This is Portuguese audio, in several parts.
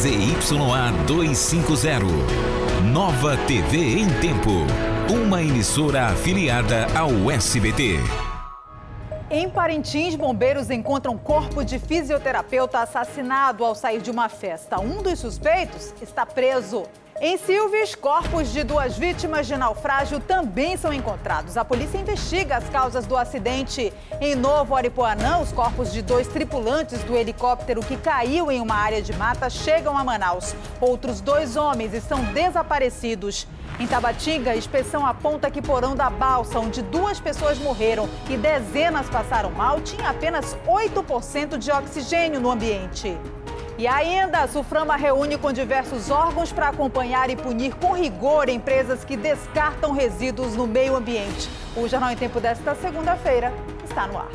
ZYA 250. Nova TV em Tempo. Uma emissora afiliada ao SBT. Em Parintins, bombeiros encontram corpo de fisioterapeuta assassinado ao sair de uma festa. Um dos suspeitos está preso. Em Silves, corpos de duas vítimas de naufrágio também são encontrados. A polícia investiga as causas do acidente. Em Novo Aripuanã, os corpos de dois tripulantes do helicóptero que caiu em uma área de mata chegam a Manaus. Outros dois homens estão desaparecidos. Em Tabatinga, a inspeção aponta que porão da balsa, onde duas pessoas morreram e dezenas passaram mal, tinha apenas 8% de oxigênio no ambiente. E ainda, a Suframa reúne com diversos órgãos para acompanhar e punir com rigor empresas que descartam resíduos no meio ambiente. O Jornal em Tempo desta segunda-feira está no ar.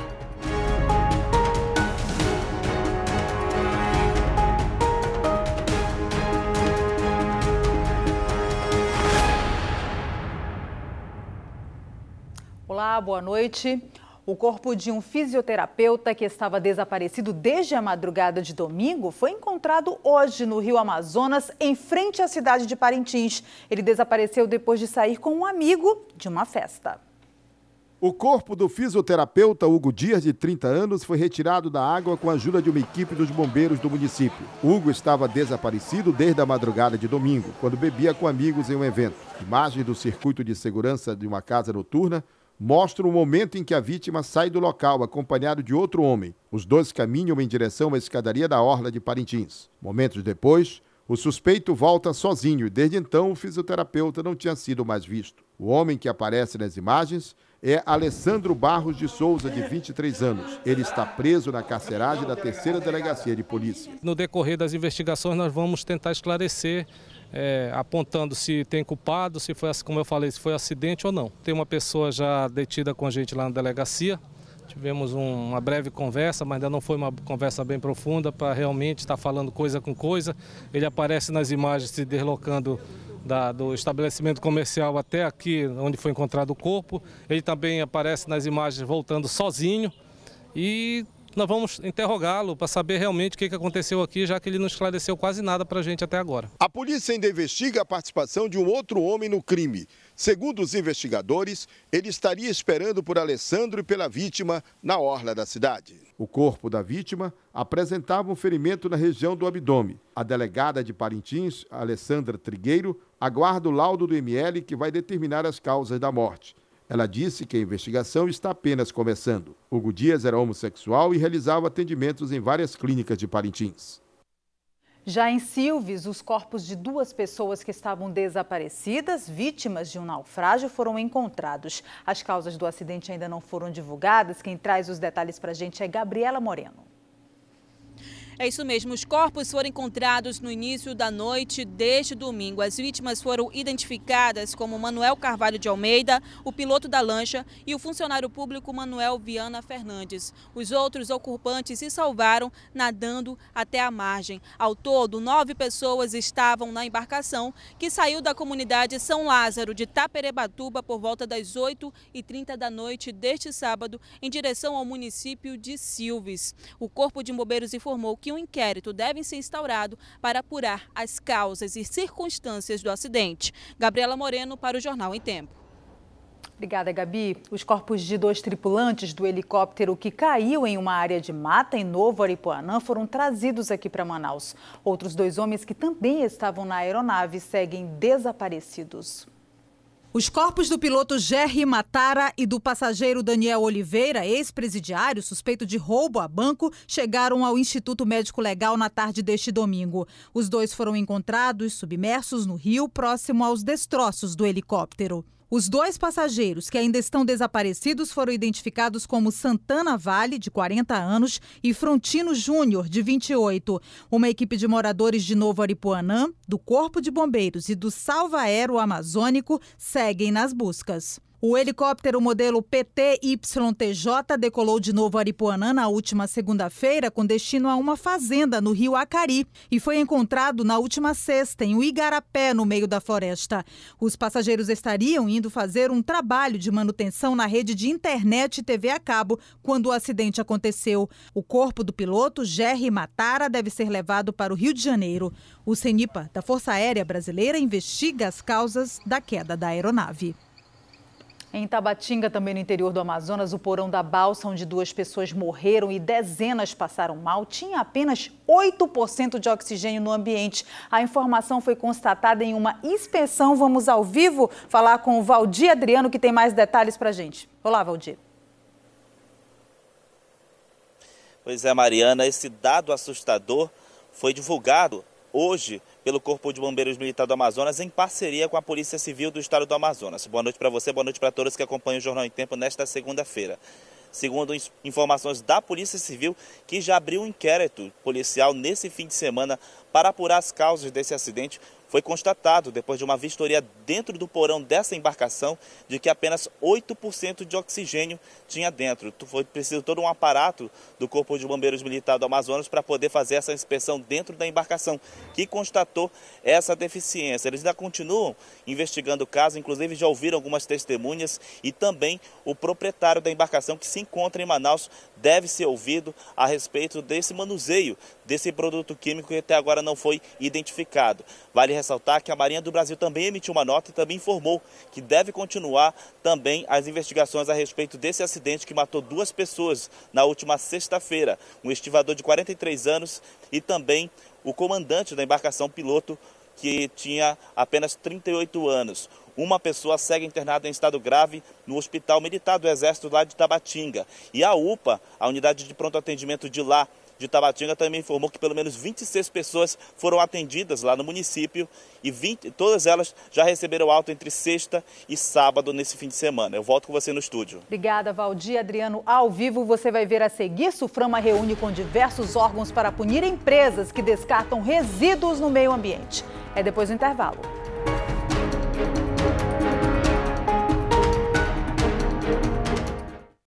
Olá, boa noite. O corpo de um fisioterapeuta que estava desaparecido desde a madrugada de domingo foi encontrado hoje no Rio Amazonas, em frente à cidade de Parintins. Ele desapareceu depois de sair com um amigo de uma festa. O corpo do fisioterapeuta Hugo Dias, de 30 anos, foi retirado da água com a ajuda de uma equipe dos bombeiros do município. Hugo estava desaparecido desde a madrugada de domingo, quando bebia com amigos em um evento. Imagens do circuito de segurança de uma casa noturna mostra o momento em que a vítima sai do local acompanhado de outro homem. Os dois caminham em direção à escadaria da Orla de Parintins. Momentos depois, o suspeito volta sozinho e desde então o fisioterapeuta não tinha sido mais visto. O homem que aparece nas imagens é Alessandro Barros de Souza, de 23 anos. Ele está preso na carceragem da terceira delegacia de polícia. No decorrer das investigações, nós vamos tentar esclarecer. É, apontando se tem culpado, se foi, como eu falei, se foi acidente ou não. Tem uma pessoa já detida com a gente lá na delegacia, Tivemos um, uma breve conversa, mas ainda não foi uma conversa bem profunda para realmente estar tá falando coisa com coisa. Ele aparece nas imagens se deslocando da, do estabelecimento comercial até aqui onde foi encontrado o corpo. Ele também aparece nas imagens voltando sozinho e nós vamos interrogá-lo para saber realmente o que aconteceu aqui, já que ele não esclareceu quase nada para a gente até agora. A polícia ainda investiga a participação de um outro homem no crime. Segundo os investigadores, ele estaria esperando por Alessandro e pela vítima na orla da cidade. O corpo da vítima apresentava um ferimento na região do abdômen. A delegada de Parintins, Alessandra Trigueiro, aguarda o laudo do ML que vai determinar as causas da morte. Ela disse que a investigação está apenas começando. Hugo Dias era homossexual e realizava atendimentos em várias clínicas de Parintins. Já em Silves, os corpos de duas pessoas que estavam desaparecidas, vítimas de um naufrágio, foram encontrados. As causas do acidente ainda não foram divulgadas. Quem traz os detalhes para a gente é Gabriela Moreno. É isso mesmo, os corpos foram encontrados no início da noite deste domingo. As vítimas foram identificadas como Manuel Carvalho de Almeida, o piloto da lancha e o funcionário público Manuel Viana Fernandes. Os outros ocupantes se salvaram nadando até a margem. Ao todo, nove pessoas estavam na embarcação que saiu da comunidade São Lázaro de Taperebatuba por volta das 8h30 da noite deste sábado em direção ao município de Silves. O Corpo de Bombeiros informou que que um inquérito deve ser instaurado para apurar as causas e circunstâncias do acidente. Gabriela Moreno para o Jornal em Tempo. Obrigada, Gabi. Os corpos de dois tripulantes do helicóptero que caiu em uma área de mata em Novo Aripuanã foram trazidos aqui para Manaus. Outros dois homens que também estavam na aeronave seguem desaparecidos. Os corpos do piloto Jerry Matara e do passageiro Daniel Oliveira, ex-presidiário suspeito de roubo a banco, chegaram ao Instituto Médico Legal na tarde deste domingo. Os dois foram encontrados submersos no rio, próximo aos destroços do helicóptero. Os dois passageiros que ainda estão desaparecidos foram identificados como Santana Vale, de 40 anos, e Frontino Júnior, de 28. Uma equipe de moradores de Novo Aripuanã, do Corpo de Bombeiros e do Salva Aero Amazônico seguem nas buscas. O helicóptero modelo pt decolou de novo Aripuanã na última segunda-feira com destino a uma fazenda no rio Acari e foi encontrado na última sexta em Uigarapé, no meio da floresta. Os passageiros estariam indo fazer um trabalho de manutenção na rede de internet e TV a cabo quando o acidente aconteceu. O corpo do piloto, Jerry Matara, deve ser levado para o Rio de Janeiro. O CENIPA, da Força Aérea Brasileira, investiga as causas da queda da aeronave. Em Tabatinga, também no interior do Amazonas, o porão da balsa, onde duas pessoas morreram e dezenas passaram mal, tinha apenas 8% de oxigênio no ambiente. A informação foi constatada em uma inspeção. Vamos ao vivo falar com o Valdir Adriano, que tem mais detalhes para gente. Olá, Valdir. Pois é, Mariana, esse dado assustador foi divulgado hoje pelo Corpo de Bombeiros Militar do Amazonas em parceria com a Polícia Civil do Estado do Amazonas. Boa noite para você, boa noite para todos que acompanham o Jornal em Tempo nesta segunda-feira. Segundo informações da Polícia Civil, que já abriu um inquérito policial nesse fim de semana para apurar as causas desse acidente, foi constatado, depois de uma vistoria dentro do porão dessa embarcação, de que apenas 8% de oxigênio tinha dentro. Foi preciso todo um aparato do Corpo de Bombeiros Militar do Amazonas para poder fazer essa inspeção dentro da embarcação, que constatou essa deficiência. Eles ainda continuam investigando o caso, inclusive já ouviram algumas testemunhas e também o proprietário da embarcação que se encontra em Manaus deve ser ouvido a respeito desse manuseio desse produto químico que até agora não foi identificado. Vale ressaltar que a Marinha do Brasil também emitiu uma nota e também informou que deve continuar também as investigações a respeito desse acidente que matou duas pessoas na última sexta-feira. Um estivador de 43 anos e também o comandante da embarcação piloto que tinha apenas 38 anos. Uma pessoa segue internada em estado grave no Hospital Militar do Exército lá de Tabatinga. E a UPA, a unidade de pronto atendimento de lá, de Tabatinga também informou que pelo menos 26 pessoas foram atendidas lá no município e 20, todas elas já receberam alta entre sexta e sábado nesse fim de semana. Eu volto com você no estúdio. Obrigada, Valdir. Adriano, ao vivo você vai ver a seguir. Suframa reúne com diversos órgãos para punir empresas que descartam resíduos no meio ambiente. É depois do intervalo.